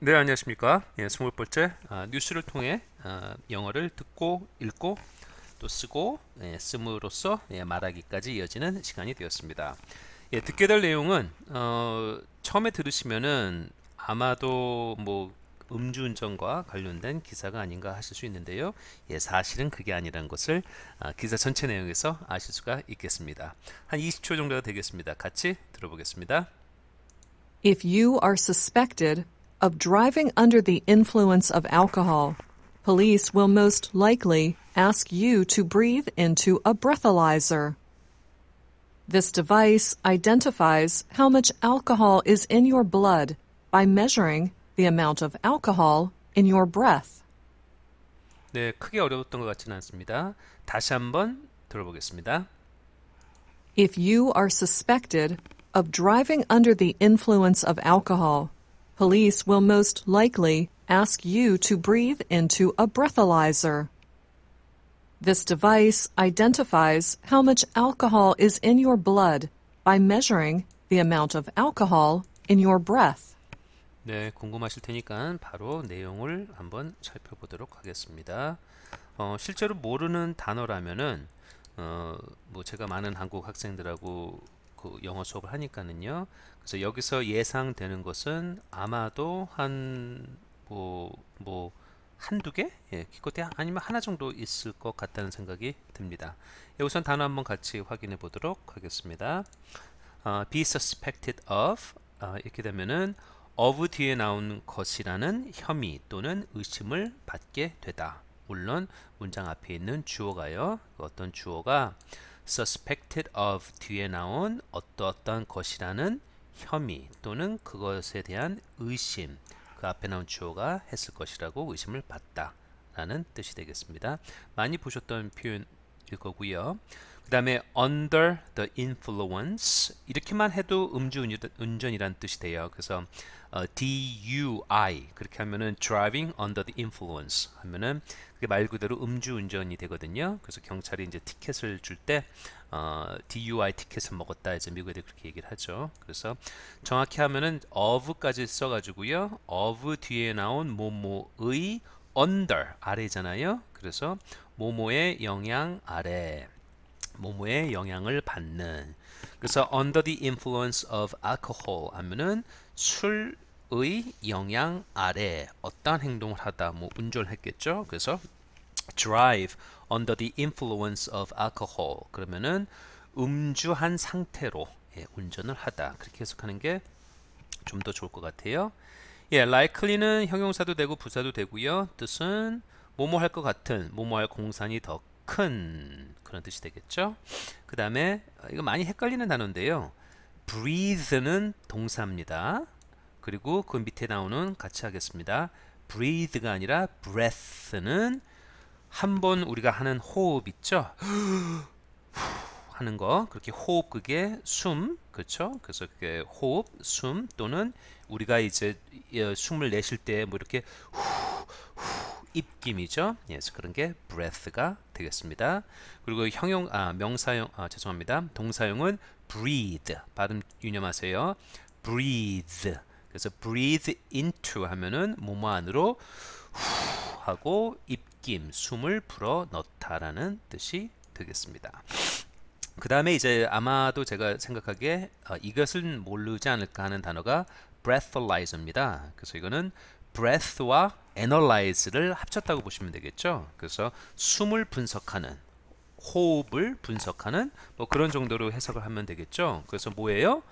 네 안녕하십니까 예, 20번째 아, 뉴스를 통해 아, 영어를 듣고 읽고 또 쓰고 예, 씀으로써 예, 말하기까지 이어지는 시간이 되었습니다 예, 듣게 될 내용은 어, 처음에 들으시면은 아마도 뭐 음주운전과 관련된 기사가 아닌가 하실 수 있는데요. 예, 사실은 그게 아니라는 것을 아, 기사 전체 내용에서 아실 수가 있겠습니다. 한 20초 정도가 되겠습니다. 같이 들어보겠습니다. If you are suspected of driving under the influence of alcohol. Police will most likely ask you to breathe into a breathalyzer. This device identifies how much alcohol is in your blood by measuring the amount of alcohol in your breath. 네, 크게 어려웠던 것 같지는 않습니다. 다시 한번 들어보겠습니다. If you are suspected of driving under the influence of alcohol, police will most likely ask you to breathe into a breathalyzer. This device identifies how much alcohol is in your blood by measuring the amount of alcohol in your breath. 네, 궁금하실 테니까 바로 내용을 한번 살펴보도록 하겠습니다. 어, 실제로 모르는 단어라면은 어, 뭐 제가 많은 한국 학생들하고 그 영어 수업을 하니까는요. 그래서 여기서 예상되는 것은 아마도 한 뭐뭐 뭐 한두 개? 예, 기껏해 아니면 하나 정도 있을 것 같다는 생각이 듭니다. 예, 우선 단어 한번 같이 확인해 보도록 하겠습니다. 어, be suspected of 어, 이렇게 되면은 of 뒤에 나온 것이라는 혐의 또는 의심을 받게 되다. 물론 문장 앞에 있는 주어가요. 그 어떤 주어가 suspected of 뒤에 나온 어떠어떠한 것이라는 혐의 또는 그것에 대한 의심 그 앞에 나온 주어가 했을 것이라고 의심을 받다 라는 뜻이 되겠습니다. 많이 보셨던 표현일 거고요. 그 다음에 under the influence 이렇게만 해도 음주운전이란 뜻이 돼요. 그래서 어, DUI 그렇게 하면은 driving under the influence 하면은 그게 말 그대로 음주운전이 되거든요. 그래서 경찰이 이제 티켓을 줄때 어, DUI 티켓을 먹었다 이제 미국에도 그렇게 얘기를 하죠. 그래서 정확히 하면은 of까지 써가지고요. of 뒤에 나온 모모의 under 아래잖아요. 그래서 모모의 영향 아래 모모의 영향을 받는 그래서 under the influence of alcohol 하면은 술의 영향 아래 어떤 행동을 하다 뭐 운전했겠죠 그래서 drive under the influence of alcohol 그러면은 음주한 상태로 예, 운전을 하다 그렇게 해석하는 게 좀 더 좋을 것 같아요 예, likely는 형용사도 되고 부사도 되고요 뜻은 뭐뭐 할것 같은 뭐뭐 할 공산이 더큰 그런 뜻이 되겠죠. 그 다음에 어, 이거 많이 헷갈리는 단어인데요. breathe는 동사입니다. 그리고 그 밑에 나오는 같이 하겠습니다. breathe가 아니라 breath는 한 번 우리가 하는 호흡 있죠. 하는 거 그렇게 호흡 그게 숨 그렇죠 그래서 그게 호흡 숨 또는 우리가 이제 예, 숨을 내쉴 때 뭐 이렇게 후, 후 입김이죠. 예스 그런 게 breath가 되겠습니다. 그리고 형용 아 명사용 아 죄송합니다. 동사용은 breathe 발음 유념하세요. breathe 그래서 breathe into 하면은 몸 안으로 후 하고 입김 숨을 불어 넣다라는 뜻이 되겠습니다. 그 다음에 이제 아마도 제가 생각하기에 어, 이것은 모르지 않을까 하는 단어가 breathalyzer입니다. 그래서 이거는 breath와 analyze를 합쳤다고 보시면 되겠죠. 그래서 숨을 분석하는 호흡을 분석하는 뭐 그런 정도로 해석을 하면 되겠죠. 그래서 뭐예요?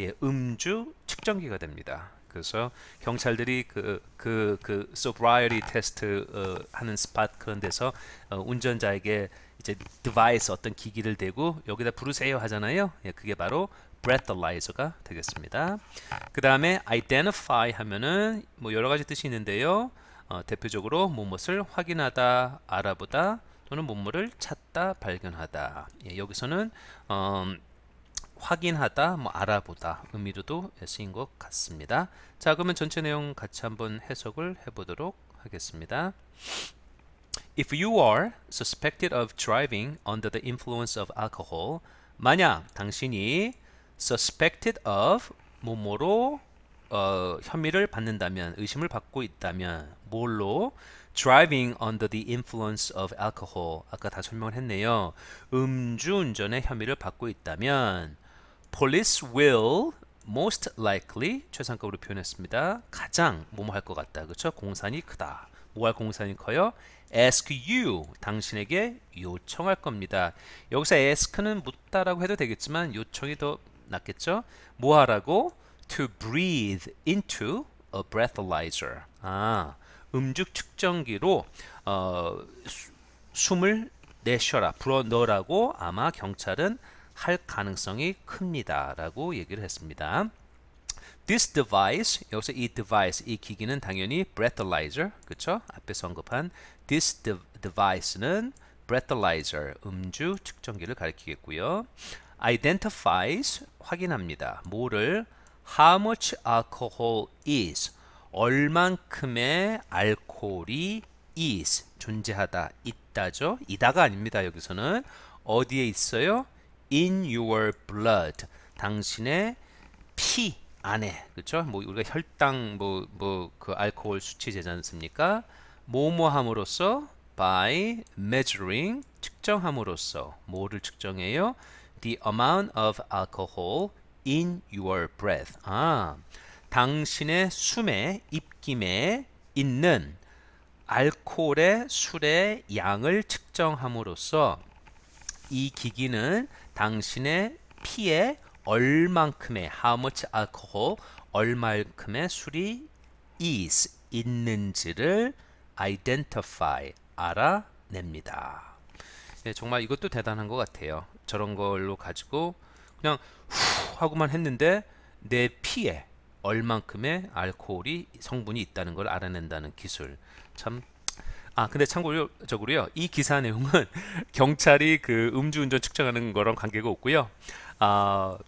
예, 음주 측정기가 됩니다. 그래서 경찰들이 그 그그 그, 그 sobriety 테스트 어, 하는 스팟 그런 데서 어, 운전자에게 이제 디바이스 어떤 기기를 대고 여기다 부르세요 하잖아요. 예, 그게 바로 breathalyzer가 되겠습니다. 그 다음에 identify 하면은 뭐 여러 가지 뜻이 있는데요. 어, 대표적으로 무엇을 확인하다, 알아보다 또는 문물을 찾다, 발견하다. 예, 여기서는 어, 확인하다, 뭐 알아보다 의미로도 쓰인 것 같습니다. 자, 그러면 전체 내용 같이 한번 해석을 해보도록 하겠습니다. If you are suspected of driving under the influence of alcohol, 만약 당신이 suspected of 뭐뭐로 어, 혐의를 받는다면 의심을 받고 있다면 뭘로 driving under the influence of alcohol 아까 다 설명을 했네요. 음주운전의 혐의를 받고 있다면 police will most likely 최상급으로 표현했습니다. 가장 뭐 뭐 할 것 같다. 그렇죠? 공산이 크다. 뭐할 공산이 커요? ask you 당신에게 요청할 겁니다. 여기서 ask는 묻다라고 해도 되겠지만 요청이 더 낫겠죠? 뭐 하라고? to breathe into a breathalyzer. 아, 음죽 측정기로 어, 수, 숨을 내쉬어라, 불어넣으라고 아마 경찰은 할 가능성이 큽니다. 라고 얘기를 했습니다. This device, 여기서 이 device, 이 기기는 당연히 breathalyzer, 그쵸? 앞에서 언급한 this de, device는 breathalyzer, 음주 측정기를 가리키겠고요. identifies, 확인합니다. 뭐를? how much alcohol is 얼만큼의 알코올이 is 존재하다 있다죠 이다가 아닙니다 여기서는 어디에 있어요 in your blood 당신의 피 안에 그렇죠 뭐 우리가 혈당 뭐 뭐 그 알코올 수치 제지 않습니까 뭐뭐함으로써 by measuring 측정함으로써 뭐를 측정해요 the amount of alcohol in your breath. 아, 당신의 숨에 입김에 있는 알코올의 술의 양을 측정함으로써 이 기기는 당신의 피에 얼만큼의 how much alcohol 얼만큼의 술이 is 있는지를 identify 알아냅니다. 네, 정말 이것도 대단한 것 같아요. 저런 걸로 가지고 그냥 후 하고만 했는데 내 피에 얼만큼의 알코올이 성분이 있다는 걸 알아낸다는 기술 참 아, 근데 참고적으로요. 이 기사 내용은 경찰이 그 음주운전 측정하는 거랑 관계가 없고요. 아,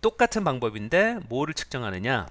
똑같은 방법인데 뭐를 측정하느냐?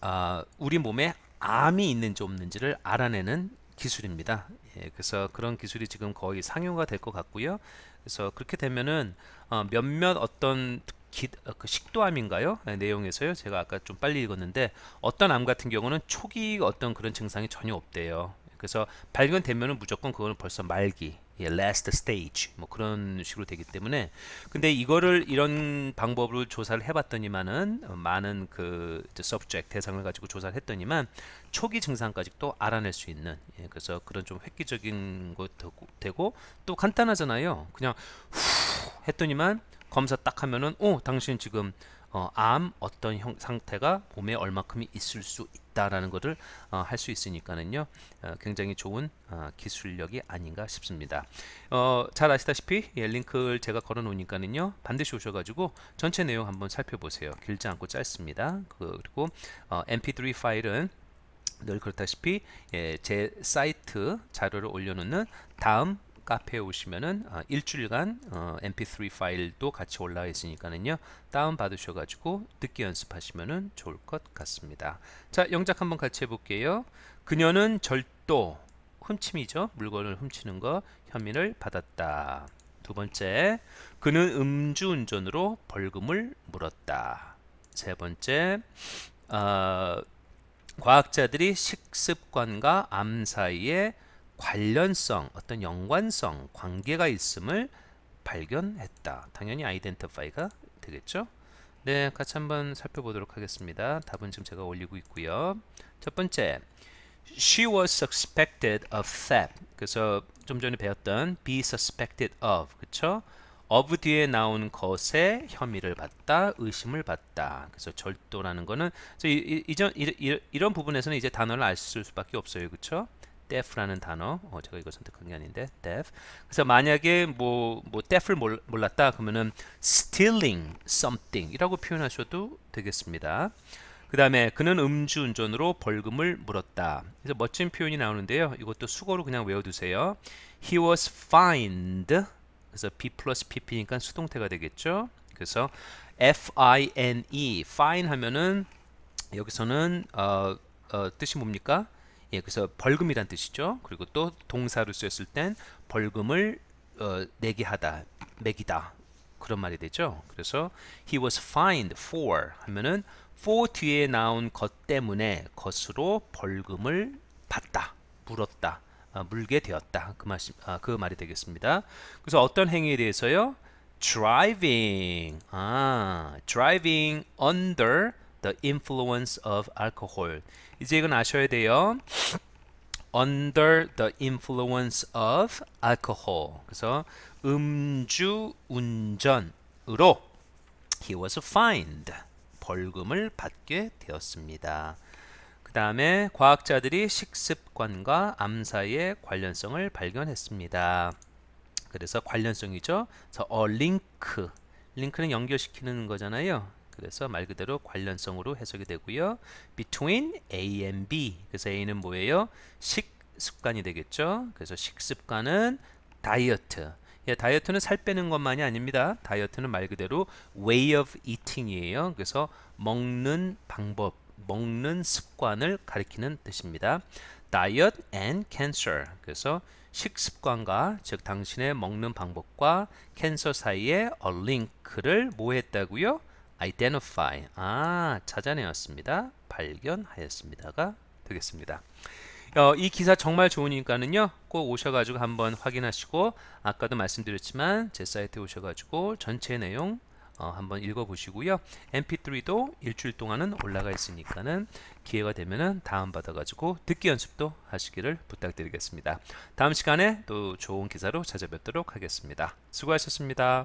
아, 우리 몸에 암이 있는지 없는지를 알아내는 기술입니다. 예, 그래서 그런 기술이 지금 거의 상용화 될것 같고요. 그래서 그렇게 되면은 어, 몇몇 어떤 특 기, 어, 그 식도암인가요? 네, 내용에서요. 제가 아까 좀 빨리 읽었는데 어떤 암 같은 경우는 초기 어떤 그런 증상이 전혀 없대요. 그래서 발견되면은 무조건 그거는 벌써 말기 예, last stage 뭐 그런 식으로 되기 때문에 근데 이거를 이런 방법으로 조사를 해봤더니만은 어, 많은 그 subject 대상을 가지고 조사를 했더니만 초기 증상까지도 알아낼 수 있는 예, 그래서 그런 좀 획기적인 것도 되고 또 간단하잖아요 그냥 후 했더니만 검사 딱 하면은 어 당신 지금 어, 암 어떤 형, 상태가 몸에 얼마큼이 있을 수 있다라는 것을 어, 할수 있으니까는요 어, 굉장히 좋은 어, 기술력이 아닌가 싶습니다 어, 잘 아시다시피 예, 링크를 제가 걸어 놓으니까는요 반드시 오셔가지고 전체 내용 한번 살펴보세요 길지 않고 짧습니다 그, 그리고 어, mp3 파일은 늘 그렇다시피 예, 제 사이트 자료를 올려놓는 다음 카페에 오시면은 아, 일주일간 어, mp3 파일도 같이 올라와 있으니까는요 다운 받으셔가지고 듣기 연습하시면은 좋을 것 같습니다 자 영작 한번 같이 해볼게요 그녀는 절도 훔침이죠 물건을 훔치는 거 혐의를 받았다 두 번째 그는 음주운전으로 벌금을 물었다 세 번째 어, 과학자들이 식습관과 암 사이에 관련성, 어떤 연관성, 관계가 있음을 발견했다. 당연히 아이덴티파이가 되겠죠? 네, 같이 한번 살펴보도록 하겠습니다. 답은 지금 제가 올리고 있고요. 첫 번째, she was suspected of theft. 그래서 좀 전에 배웠던 be suspected of, 그쵸? of 뒤에 나온 것에 혐의를 받다, 의심을 받다. 그래서 절도라는 거는 그 이, 서 이, 전 이런 부분에서는 이제 단어를 알 수밖에 없어요, 그쵸 def라는 단어 어, 제가 이거 선택한 게 아닌데 def 그래서 만약에 뭐뭐 뭐 def를 몰, 몰랐다 그러면은 stealing something 이라고 표현하셔도 되겠습니다 그 다음에 그는 음주운전으로 벌금을 물었다 그래서 멋진 표현이 나오는데요 이것도 수거로 그냥 외워두세요 he was fined 그래서 b 플러스 pp니까 수동태가 되겠죠 그래서 f-i-n-e fine 하면은 여기서는 어, 어, 뜻이 뭡니까 예, 그래서 벌금이란 뜻이죠. 그리고 또 동사로 쓰였을 땐 벌금을 어, 내게 하다, 매기다 그런 말이 되죠. 그래서 he was fined for 하면은 for 뒤에 나온 것 때문에 것으로 벌금을 받다, 물었다, 아, 물게 되었다 그, 말씀, 아, 그 말이 되겠습니다. 그래서 어떤 행위에 대해서요? driving, 아, driving under the influence of alcohol. 이제 이건 아셔야 돼요. under the influence of alcohol. 그래서 음주 운전으로 he was fined. 벌금을 받게 되었습니다. 그 다음에 과학자들이 식습관과 암사의 관련성을 발견했습니다. 그래서 관련성이죠. 그래서 a link. 링크는 연결시키는 거잖아요. 그래서 말 그대로 관련성으로 해석이 되고요. between A and B. 그래서 A는 뭐예요? 식습관이 되겠죠. 그래서 식습관은 다이어트. 예, 다이어트는 살 빼는 것만이 아닙니다. 다이어트는 말 그대로 way of eating이에요. 그래서 먹는 방법, 먹는 습관을 가리키는 뜻입니다. diet and cancer. 그래서 식습관과 즉 당신의 먹는 방법과 캔서 사이에 a link를 뭐했다고요? identify 아 찾아내었습니다 발견하였습니다가 되겠습니다 어, 이 기사 정말 좋으니까는요 꼭 오셔가지고 한번 확인하시고 아까도 말씀드렸지만 제 사이트에 오셔가지고 전체 내용 어, 한번 읽어보시고요 mp3도 일주일 동안은 올라가 있으니까는 기회가 되면은 다운받아가지고 듣기 연습도 하시기를 부탁드리겠습니다 다음 시간에 또 좋은 기사로 찾아뵙도록 하겠습니다 수고하셨습니다